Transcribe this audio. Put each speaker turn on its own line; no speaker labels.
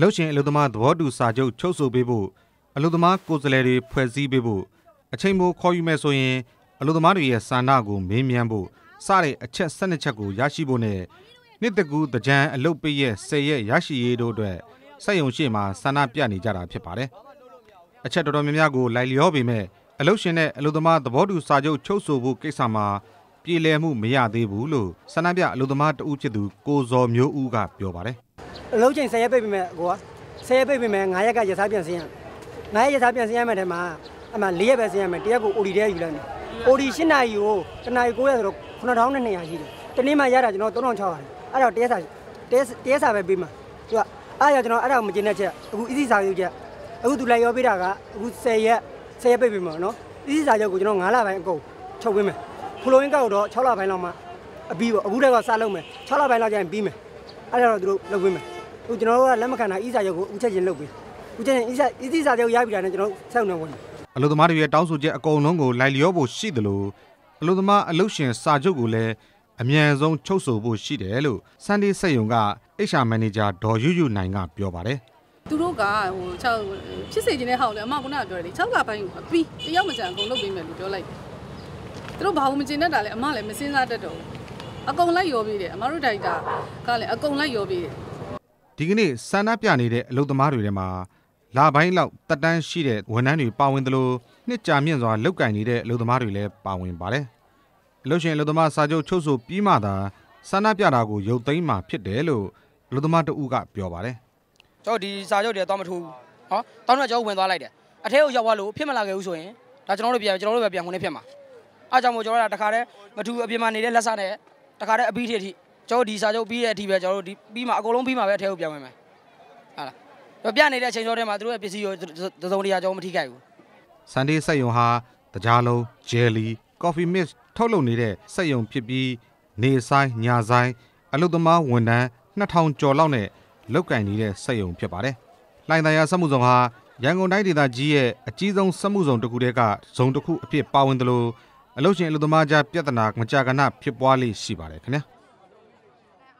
အလုပ်ရှင်အလုပ်သမားသဘောတူစာချုပ်ချုပ်ဆိုပေးဖို့အလုပ်သမားကိုယ်စားလှယ်တွေဖွဲ့စည်းပေးဖို့အချိန်မိုခေါ်ယူမယ်ဆိုရင်အလုပ်သမားတွေရဲ့စာနာကိုမေးမြန်းဖို့စတဲ့အချက်၁၂ချက်ကိုရရှိဖို့နဲ့နှစ်တကူတကြံအလုပ်ပေးရဲ့၁၀ရက်ရရှိရေးတို့အတွက်စက်ယုံရှိမှဆန္ဒပြနေကြတာဖြစ်ပါတယ်။အချက်တော်တော်များများကို လိုက်လျောပေမဲ့အလုပ်ရှင်နဲ့အလုပ်သမားသဘောတူစာချုပ်ချုပ်ဆိုဖို့ကိစ္စမှာပြည်လည်မှုမရသေးဘူးလို့ဆန္ဒပြအလုပ်သမားတဦးဖြစ်သူကိုဇော်မျိုးဦးကပြောပါတယ်။
အလုံးချိန်10ရက်ပြည့်ပြီမဲ့ကိုက10ရက်ပြည့်ပြီမဲ့9ရက်ကရစားပြန်စင်းရ9ရက်ရစားပြန်စင်းရမဲ့တဲမှာအမှ4ရက်ပဲစင်းရမဲ့တရက်ကို OD တဲ့ယူလိုက်မယ် OD 8နာရီကိုတနာရီ900ဆိုတော့9200ရှိတယ်တနေ့မှရတာကျွန်တော်3600အဲ့တော့တရက်စာတရက်စာပဲပေးမှာသူကအဲ့ရကျွန်တော်အဲ့ဒါမကျင်တဲ့ချက်အခု easy စာရုပ်ချက်အခုသူလိုက်ရောပေးတာကအခု10ရက်10ရက်ပြည့်ပြီမှာနော် easy စာရုပ်ကိုကျွန်တော်9လပိုင်းအကုန်ချုပ်ပေးမယ် following ကောက်တော့6လပိုင်းလောက်မှအပြီးပေါ့အခုတည်းကစလုပ်မယ်6လပိုင်းလောက်ကျရင်ပြီးမယ်အဲ့ဒါတော့သူတို့လုပ်ပေးမယ်ဟိုကျွန်တော်တို့ကလက်မခံတာဤစာချုပ်ကိုဦးချက်ချင်းလုပ်ပြီးဦးချက်ချင်းဤစာဤသီစာချုပ်ရပြီတာနဲ့ကျွန်တော်ဆက်နေဝင်
အလို့သမားတွေရဲ့တောင်းဆိုချက်အကုန်လုံးကိုလိုက်လျောဖို့ရှိတယ်လို့အလို့သမားအလို့ရှင် စာချုပ်ကိုလည်းအမြန်ဆုံးချုပ်ဆိုဖို့ရှိတယ်လို့ Sunday စက်ယုံက HR Manager ဒေါ်ယူယူနိုင်ကပြောပါတယ်
သူတို့ကဟို6ဖြစ်စေခြင်းတဲ့ဟောက်လေအမကခုနကပြောတယ်လေ6ကပိုင်းကိုအပီးတယောက်မကြံအကုန်လုပ်ပေးမယ်လို့ပြောလိုက်တယ်သူတို့ဘာမှမကျင်တတ်တာလဲအမလည်းမစင်းစားတတ်တော့ဘူးအကုန်လိုက်ရောပြီးတယ်အမတို့ဒိုက်တာကလည်းအကုန်လိုက်ရောပြီးတယ်
ဒီကနေ့ဆန္ဒပြနေတဲ့အလုပ်သမားတွေထဲမှာလပိုင်းလောက်တက်တန်းရှိတဲ့ဝန်ထမ်းတွေပါဝင်သလိုနှစ်ကြာမြင့်စွာလောက်ကင်နေတဲ့အလုပ်သမားတွေလည်းပါဝင်ပါတယ်။အလုပ်ရှင်အလုပ်သမားစာချုပ်ချုပ်ဆိုပြီးမှသာဆန္ဒပြတာကိုရုပ်သိမ်းမှဖြစ်တယ်လို့အလုပ်သမားတဦးကပြောပါတယ်
။ကျွန်တော်ဒီစာချုပ်တွေတော့မထူဘူး။ဟောတောင်းတော့ကျွန်တော်ဝင်သွားလိုက်တယ်။အထက်ကိုရောက်သွားလို့ဖြစ်မလာခဲ့ဘူးဆိုရင်ဒါကျွန်တော်တို့ပြန်ကျွန်တော်တို့ပဲပြန်ဝင်နေဖြစ်မှာ။အားကြောင့်မို့ကျွန်တော်တို့ကတခါတည်းမထူအပြင်မှာနေတဲ့လက်စနဲ့တခါတည်းအပြီးထိထိကျွန်တော်ဒီစာချုပ်ပြီးတဲ့အထိပဲကျွန်တော်တို့ဒီပြီးမှအကုန်လုံးပြီးမှပဲအထဲကိုပြန်ဝင်မယ်ဟုတ်လားတော့ပြနေတဲ့အချိန်ကျော်ထဲမှာသူတို့ရဲ့ပစ္စည်းရောသုံးတရာကျော်မထိခိုက်ဘူး
ဆန်ဒေးစက်ယုံဟာတကြားလုံးဂျယ်လီ ကော်ဖီမစ် ထုတ်လုပ်နေတဲ့စက်ယုံ ဖြစ်ပြီးနေဆိုင်ညာဆိုင်အလုသမားဝန်ထမ်း2000ကျော်လောက်နဲ့လောက်ကင်နေတဲ့စက်ယုံဖြစ်ပါတယ်။လှိုင်သာယာစက်မှုဆောင်ဟာရန်ကုန်တိုင်းဒေသကြီးရဲ့အကြီးဆုံးစက်မှုဆောင်တစ်ခုတည်းကဇုံတစ်ခုအဖြစ်ပါဝင်သလိုအလုရှင်အလုသမားကြားပြဿနာမကြာခဏဖြစ်ပွားလေးရှိပါတယ်ခင်ဗျာ။